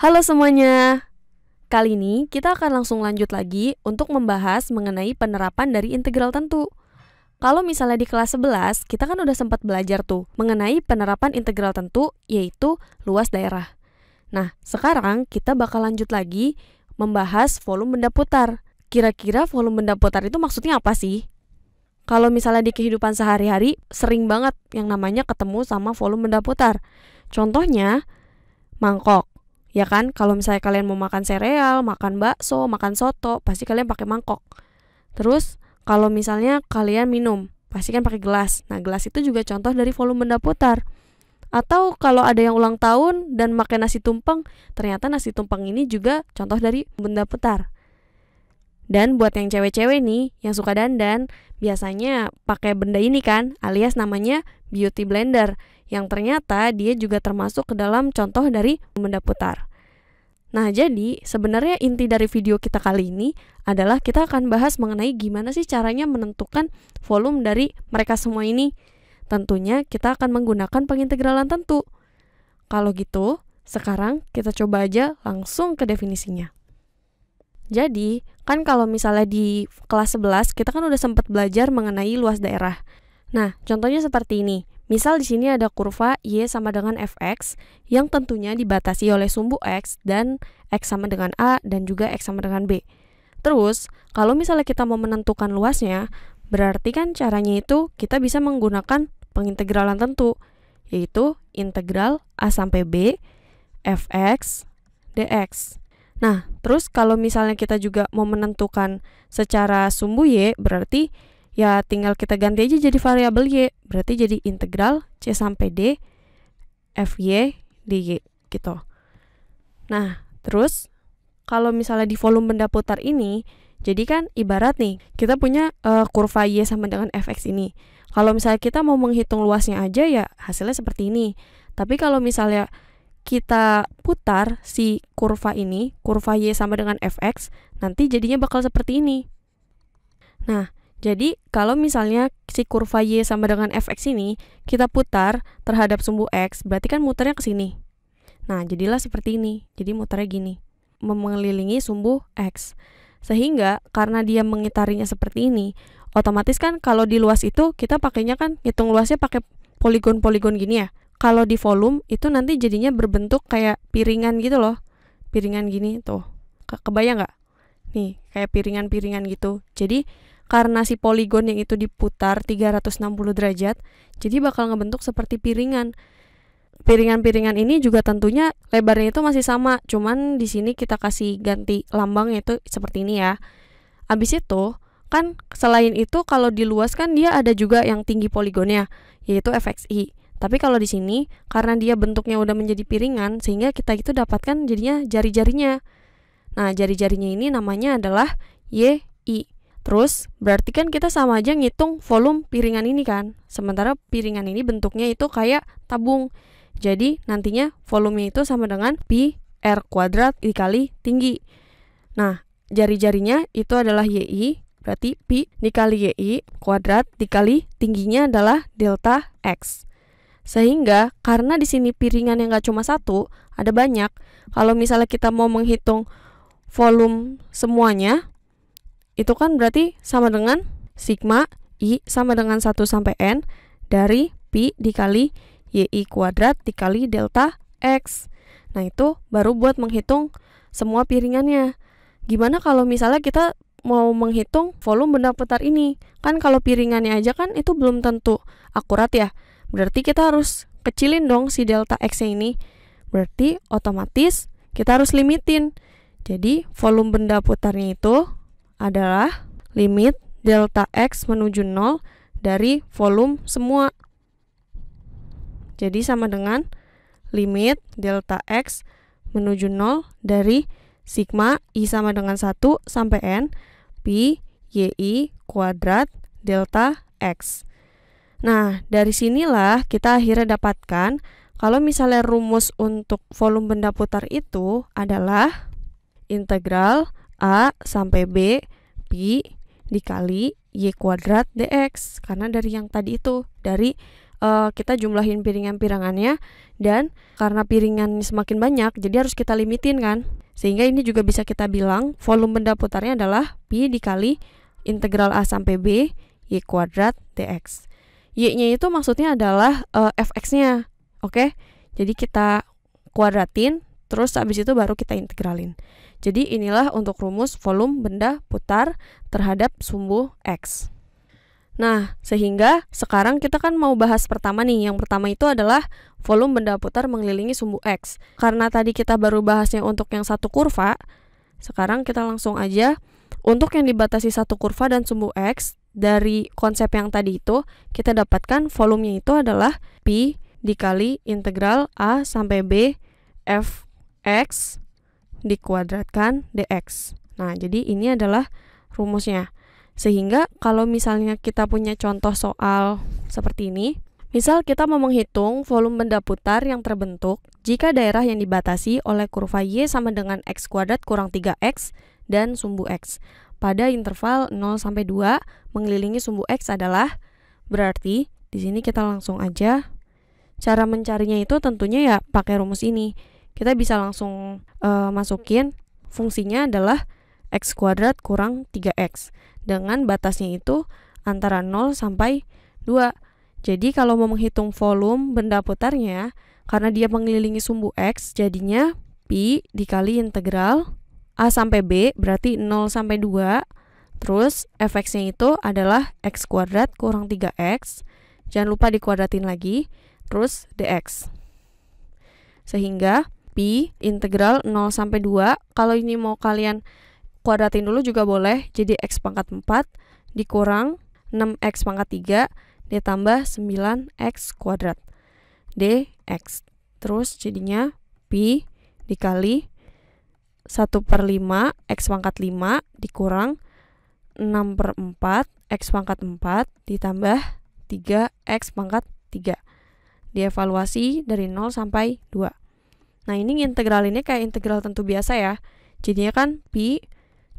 Halo semuanya. Kali ini kita akan langsung lanjut lagi untuk membahas mengenai penerapan dari integral tentu. Kalau misalnya di kelas 11, kita kan udah sempat belajar tuh mengenai penerapan integral tentu yaitu luas daerah. Nah, sekarang kita bakal lanjut lagi membahas volume benda putar. Kira-kira volume benda putar itu maksudnya apa sih? Kalau misalnya di kehidupan sehari-hari, sering banget yang namanya ketemu sama volume benda putar. Contohnya, mangkok. Ya kan, kalau misalnya kalian mau makan sereal, makan bakso, makan soto, pasti kalian pakai mangkok. Terus, kalau misalnya kalian minum, pasti kan pakai gelas. Nah, gelas itu juga contoh dari volume benda putar. Atau kalau ada yang ulang tahun dan makan nasi tumpeng, ternyata nasi tumpeng ini juga contoh dari benda putar. Dan buat yang cewek-cewek nih yang suka dandan, biasanya pakai benda ini kan, alias namanya beauty blender yang ternyata dia juga termasuk ke dalam contoh dari benda putar. Nah, jadi sebenarnya inti dari video kita kali ini adalah kita akan bahas mengenai gimana sih caranya menentukan volume dari mereka semua ini. Tentunya kita akan menggunakan pengintegralan tentu. Kalau gitu, sekarang kita coba aja langsung ke definisinya. Jadi, kan kalau misalnya di kelas 11 kita kan udah sempat belajar mengenai luas daerah. Nah, contohnya seperti ini. Misal di sini ada kurva Y sama dengan Fx yang tentunya dibatasi oleh sumbu X dan X sama dengan A dan juga X sama dengan B. Terus, kalau misalnya kita mau menentukan luasnya, berarti kan caranya itu kita bisa menggunakan pengintegralan tentu, yaitu integral A sampai B Fx dx. Nah, terus kalau misalnya kita juga mau menentukan secara sumbu Y, berarti ya tinggal kita ganti aja jadi variabel y berarti jadi integral c sampai d f y dy gitu nah terus kalau misalnya di volume benda putar ini jadi kan ibarat nih kita punya uh, kurva y sama dengan f x ini kalau misalnya kita mau menghitung luasnya aja ya hasilnya seperti ini tapi kalau misalnya kita putar si kurva ini kurva y sama dengan f x nanti jadinya bakal seperti ini nah jadi, kalau misalnya si kurva Y sama dengan fx ini, kita putar terhadap sumbu X, berarti kan muternya ke sini. Nah, jadilah seperti ini. Jadi muternya gini. Mengelilingi sumbu X. Sehingga, karena dia mengitarinya seperti ini, otomatis kan kalau di luas itu, kita pakainya kan, hitung luasnya pakai poligon-poligon gini ya. Kalau di volume, itu nanti jadinya berbentuk kayak piringan gitu loh. Piringan gini, tuh. Kebayang nggak? Nih, kayak piringan-piringan gitu. Jadi, karena si poligon yang itu diputar 360 derajat, jadi bakal ngebentuk seperti piringan. Piringan-piringan ini juga tentunya lebarnya itu masih sama, cuman di sini kita kasih ganti lambangnya itu seperti ini ya. Abis itu, kan selain itu kalau diluaskan dia ada juga yang tinggi poligonnya, yaitu fxi. Tapi kalau di sini, karena dia bentuknya udah menjadi piringan, sehingga kita itu dapatkan jadinya jari-jarinya. Nah, jari-jarinya ini namanya adalah YI. Terus, berarti kan kita sama aja ngitung volume piringan ini kan. Sementara piringan ini bentuknya itu kayak tabung. Jadi, nantinya volumenya itu sama dengan pi r kuadrat dikali tinggi. Nah, jari-jarinya itu adalah yi, berarti pi dikali yi kuadrat dikali tingginya adalah delta x. Sehingga karena di sini piringan yang gak cuma satu, ada banyak. Kalau misalnya kita mau menghitung volume semuanya, itu kan berarti sama dengan sigma I sama dengan 1 sampai N dari Pi dikali YI kuadrat dikali delta X. Nah itu baru buat menghitung semua piringannya. Gimana kalau misalnya kita mau menghitung volume benda putar ini? Kan kalau piringannya aja kan itu belum tentu akurat ya. Berarti kita harus kecilin dong si delta X ini. Berarti otomatis kita harus limitin. Jadi volume benda putarnya itu adalah limit delta X menuju 0 dari volume semua. Jadi sama dengan limit delta X menuju 0 dari sigma I sama dengan 1 sampai N pi YI kuadrat delta X. Nah, dari sinilah kita akhirnya dapatkan kalau misalnya rumus untuk volume benda putar itu adalah integral A sampai B pi dikali y kuadrat dx karena dari yang tadi itu dari uh, kita jumlahin piringan-piringannya dan karena piringan semakin banyak jadi harus kita limitin kan sehingga ini juga bisa kita bilang volume benda putarnya adalah pi dikali integral a sampai b y kuadrat dx y-nya itu maksudnya adalah uh, eh, fx-nya oke okay? jadi kita kuadratin Terus habis itu baru kita integralin. Jadi inilah untuk rumus volume benda putar terhadap sumbu X. Nah, sehingga sekarang kita kan mau bahas pertama nih. Yang pertama itu adalah volume benda putar mengelilingi sumbu X. Karena tadi kita baru bahasnya untuk yang satu kurva, sekarang kita langsung aja untuk yang dibatasi satu kurva dan sumbu X dari konsep yang tadi itu, kita dapatkan volumenya itu adalah pi dikali integral A sampai B F x dikuadratkan dx. Nah, jadi ini adalah rumusnya. Sehingga kalau misalnya kita punya contoh soal seperti ini, misal kita mau menghitung volume benda putar yang terbentuk jika daerah yang dibatasi oleh kurva Y sama dengan x kuadrat kurang 3x dan sumbu x pada interval 0 sampai 2 mengelilingi sumbu x adalah berarti di sini kita langsung aja cara mencarinya itu tentunya ya pakai rumus ini kita bisa langsung uh, masukin fungsinya adalah x kuadrat kurang 3x dengan batasnya itu antara 0 sampai 2. Jadi kalau mau menghitung volume benda putarnya, karena dia mengelilingi sumbu x, jadinya pi dikali integral a sampai b berarti 0 sampai 2. Terus fx-nya itu adalah x kuadrat kurang 3x. Jangan lupa dikuadratin lagi. Terus dx. Sehingga pi integral 0 sampai 2. Kalau ini mau kalian kuadratin dulu juga boleh. Jadi x pangkat 4 dikurang 6x pangkat 3 ditambah 9x kuadrat dx. Terus jadinya pi dikali 1 per 5 x pangkat 5 dikurang 6 per 4 x pangkat 4 ditambah 3 x pangkat 3 dievaluasi dari 0 sampai 2 Nah, ini integral ini kayak integral tentu biasa ya. Jadinya kan pi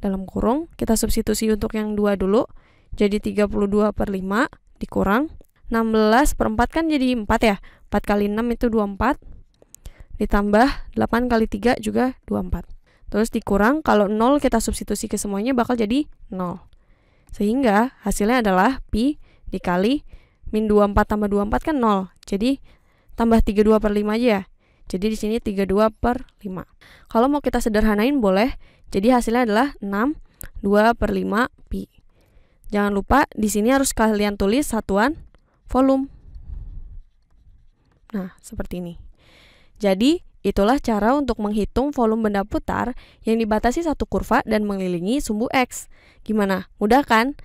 dalam kurung, kita substitusi untuk yang 2 dulu. Jadi 32 per 5 dikurang. 16 per 4 kan jadi 4 ya. 4 kali 6 itu 24. Ditambah 8 kali 3 juga 24. Terus dikurang, kalau 0 kita substitusi ke semuanya bakal jadi 0. Sehingga hasilnya adalah pi dikali min 24 tambah 24 kan 0. Jadi tambah 32 per 5 aja ya. Jadi di sini 32 per 5. Kalau mau kita sederhanain boleh. Jadi hasilnya adalah 6, 2 per 5 pi. Jangan lupa di sini harus kalian tulis satuan volume. Nah, seperti ini. Jadi, itulah cara untuk menghitung volume benda putar yang dibatasi satu kurva dan mengelilingi sumbu X. Gimana? Mudah kan?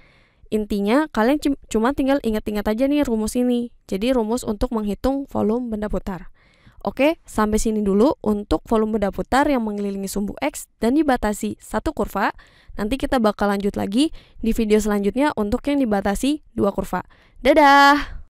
Intinya, kalian cuma tinggal ingat-ingat aja nih rumus ini. Jadi, rumus untuk menghitung volume benda putar. Oke, sampai sini dulu untuk volume benda yang mengelilingi sumbu X dan dibatasi satu kurva. Nanti kita bakal lanjut lagi di video selanjutnya untuk yang dibatasi dua kurva. Dadah!